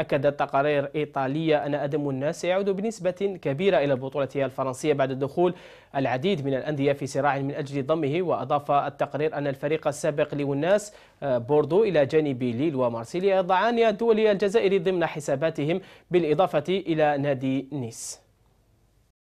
أكدت تقارير إيطالية أن أدم الناس يعود بنسبة كبيرة إلى البطولة الفرنسية بعد دخول العديد من الأندية في صراع من أجل ضمه وأضاف التقرير أن الفريق السابق لوناس آه، بوردو إلى جانب ليل ومارسيليا يضعان الدولي الجزائري ضمن حساباتهم بالإضافة إلى نادي نيس